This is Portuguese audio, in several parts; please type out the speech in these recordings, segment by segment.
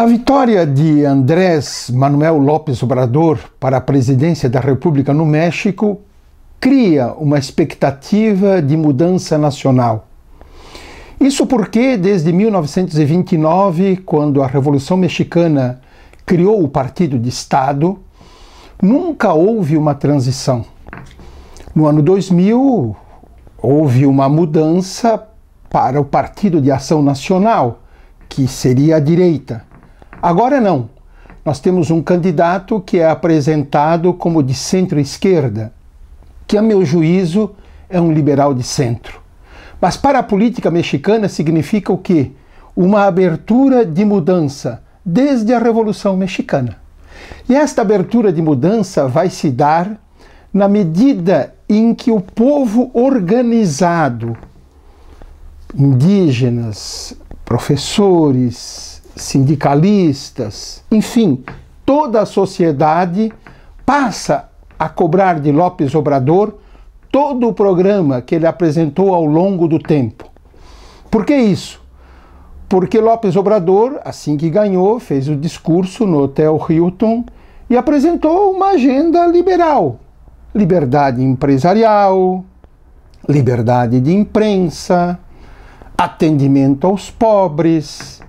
A vitória de Andrés Manuel López Obrador para a presidência da República no México cria uma expectativa de mudança nacional. Isso porque, desde 1929, quando a Revolução Mexicana criou o Partido de Estado, nunca houve uma transição. No ano 2000, houve uma mudança para o Partido de Ação Nacional, que seria a direita. Agora não. Nós temos um candidato que é apresentado como de centro-esquerda, que, a meu juízo, é um liberal de centro. Mas para a política mexicana significa o quê? Uma abertura de mudança desde a Revolução Mexicana. E esta abertura de mudança vai se dar na medida em que o povo organizado, indígenas, professores, sindicalistas, enfim, toda a sociedade passa a cobrar de Lopes Obrador todo o programa que ele apresentou ao longo do tempo. Por que isso? Porque Lopes Obrador, assim que ganhou, fez o discurso no Hotel Hilton e apresentou uma agenda liberal: liberdade empresarial, liberdade de imprensa, atendimento aos pobres,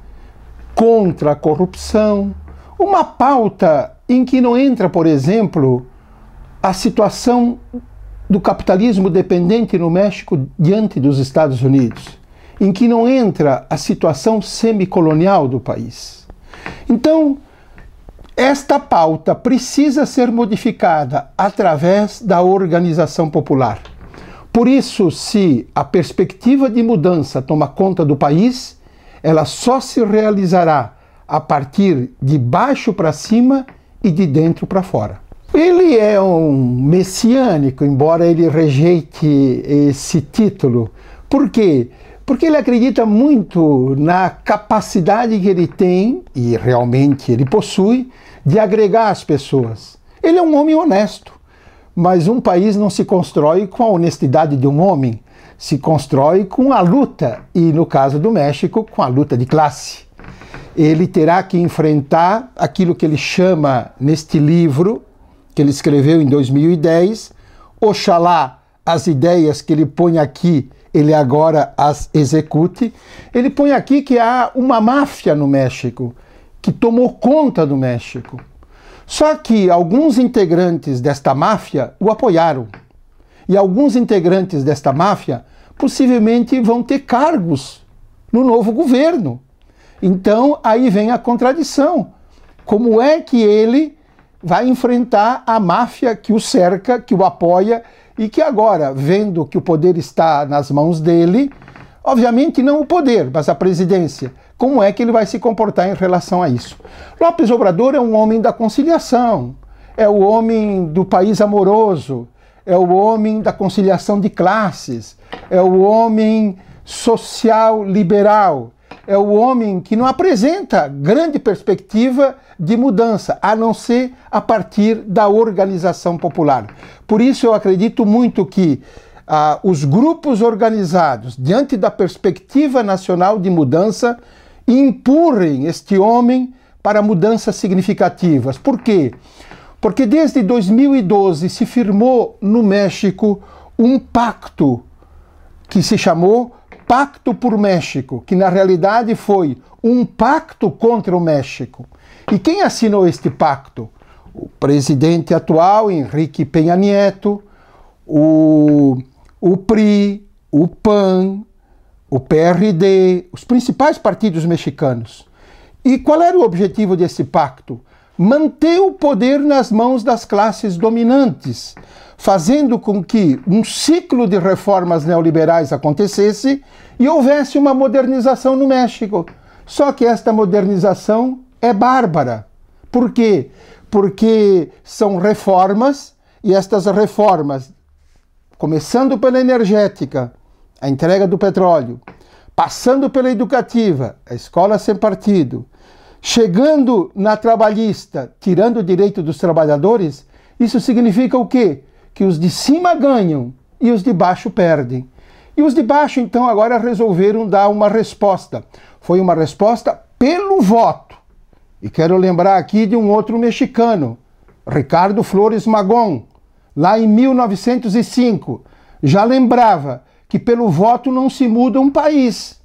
contra a corrupção, uma pauta em que não entra, por exemplo, a situação do capitalismo dependente no México diante dos Estados Unidos, em que não entra a situação semicolonial do país. Então, esta pauta precisa ser modificada através da organização popular. Por isso, se a perspectiva de mudança toma conta do país, ela só se realizará a partir de baixo para cima e de dentro para fora. Ele é um messiânico, embora ele rejeite esse título. Por quê? Porque ele acredita muito na capacidade que ele tem, e realmente ele possui, de agregar as pessoas. Ele é um homem honesto, mas um país não se constrói com a honestidade de um homem, se constrói com a luta, e no caso do México, com a luta de classe. Ele terá que enfrentar aquilo que ele chama neste livro, que ele escreveu em 2010, Oxalá as ideias que ele põe aqui, ele agora as execute. Ele põe aqui que há uma máfia no México, que tomou conta do México. Só que alguns integrantes desta máfia o apoiaram e alguns integrantes desta máfia possivelmente vão ter cargos no novo governo. Então aí vem a contradição. Como é que ele vai enfrentar a máfia que o cerca, que o apoia e que agora, vendo que o poder está nas mãos dele, obviamente não o poder, mas a presidência, como é que ele vai se comportar em relação a isso? Lopes Obrador é um homem da conciliação, é o homem do país amoroso, é o homem da conciliação de classes, é o homem social liberal, é o homem que não apresenta grande perspectiva de mudança, a não ser a partir da organização popular. Por isso, eu acredito muito que ah, os grupos organizados, diante da perspectiva nacional de mudança, empurrem este homem para mudanças significativas. Por quê? Porque porque desde 2012 se firmou no México um pacto que se chamou Pacto por México, que na realidade foi um pacto contra o México. E quem assinou este pacto? O presidente atual, Henrique Penha Nieto, o, o PRI, o PAN, o PRD, os principais partidos mexicanos. E qual era o objetivo desse pacto? manter o poder nas mãos das classes dominantes, fazendo com que um ciclo de reformas neoliberais acontecesse e houvesse uma modernização no México. Só que esta modernização é bárbara. Por quê? Porque são reformas e estas reformas, começando pela energética, a entrega do petróleo, passando pela educativa, a escola sem partido, Chegando na trabalhista, tirando o direito dos trabalhadores, isso significa o quê? Que os de cima ganham e os de baixo perdem. E os de baixo, então, agora resolveram dar uma resposta. Foi uma resposta pelo voto. E quero lembrar aqui de um outro mexicano, Ricardo Flores Magón, lá em 1905. Já lembrava que pelo voto não se muda um país.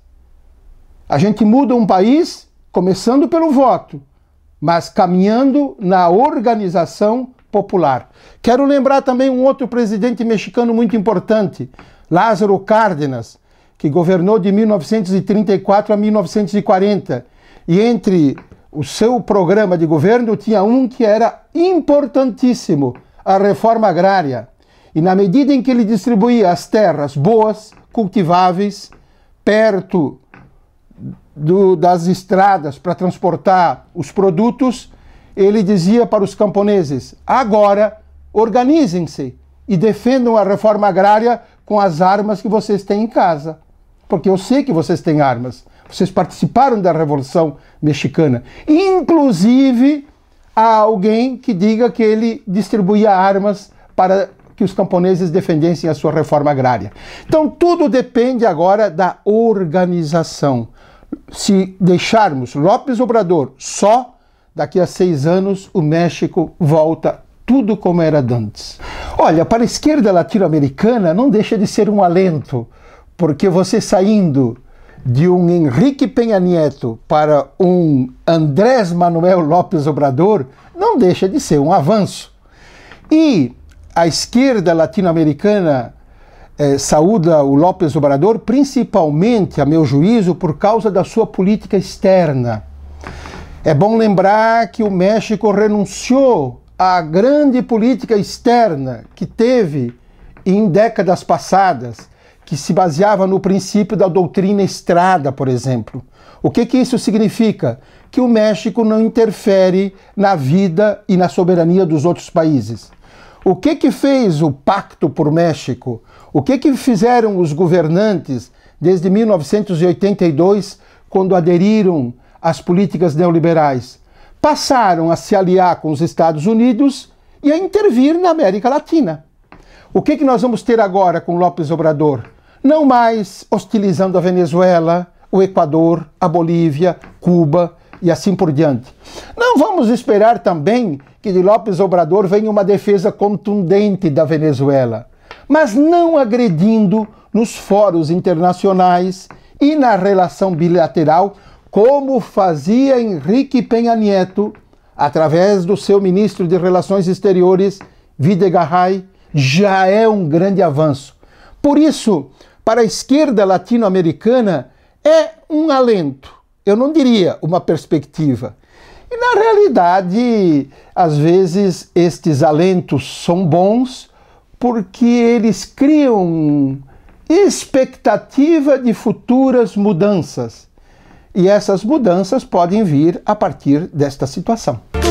A gente muda um país começando pelo voto, mas caminhando na organização popular. Quero lembrar também um outro presidente mexicano muito importante, Lázaro Cárdenas, que governou de 1934 a 1940. E entre o seu programa de governo tinha um que era importantíssimo, a reforma agrária. E na medida em que ele distribuía as terras boas, cultiváveis, perto do, das estradas para transportar os produtos, ele dizia para os camponeses: agora organizem-se e defendam a reforma agrária com as armas que vocês têm em casa. Porque eu sei que vocês têm armas. Vocês participaram da Revolução Mexicana. Inclusive, há alguém que diga que ele distribuía armas para que os camponeses defendessem a sua reforma agrária. Então, tudo depende agora da organização se deixarmos Lopes Obrador só, daqui a seis anos o México volta tudo como era antes. Olha, para a esquerda latino-americana não deixa de ser um alento, porque você saindo de um Henrique Penha Nieto para um Andrés Manuel López Obrador não deixa de ser um avanço. E a esquerda latino-americana eh, saúda o López Obrador, principalmente, a meu juízo, por causa da sua política externa. É bom lembrar que o México renunciou à grande política externa que teve em décadas passadas, que se baseava no princípio da doutrina Estrada, por exemplo. O que, que isso significa? Que o México não interfere na vida e na soberania dos outros países. O que que fez o Pacto por México? O que que fizeram os governantes desde 1982 quando aderiram às políticas neoliberais? Passaram a se aliar com os Estados Unidos e a intervir na América Latina. O que que nós vamos ter agora com López Obrador? Não mais hostilizando a Venezuela, o Equador, a Bolívia, Cuba, e assim por diante. Não vamos esperar também que de López Obrador venha uma defesa contundente da Venezuela, mas não agredindo nos fóruns internacionais e na relação bilateral, como fazia Henrique Penha Nieto através do seu ministro de Relações Exteriores, Videgaray, já é um grande avanço. Por isso, para a esquerda latino-americana, é um alento eu não diria uma perspectiva. E na realidade, às vezes estes alentos são bons porque eles criam expectativa de futuras mudanças. E essas mudanças podem vir a partir desta situação.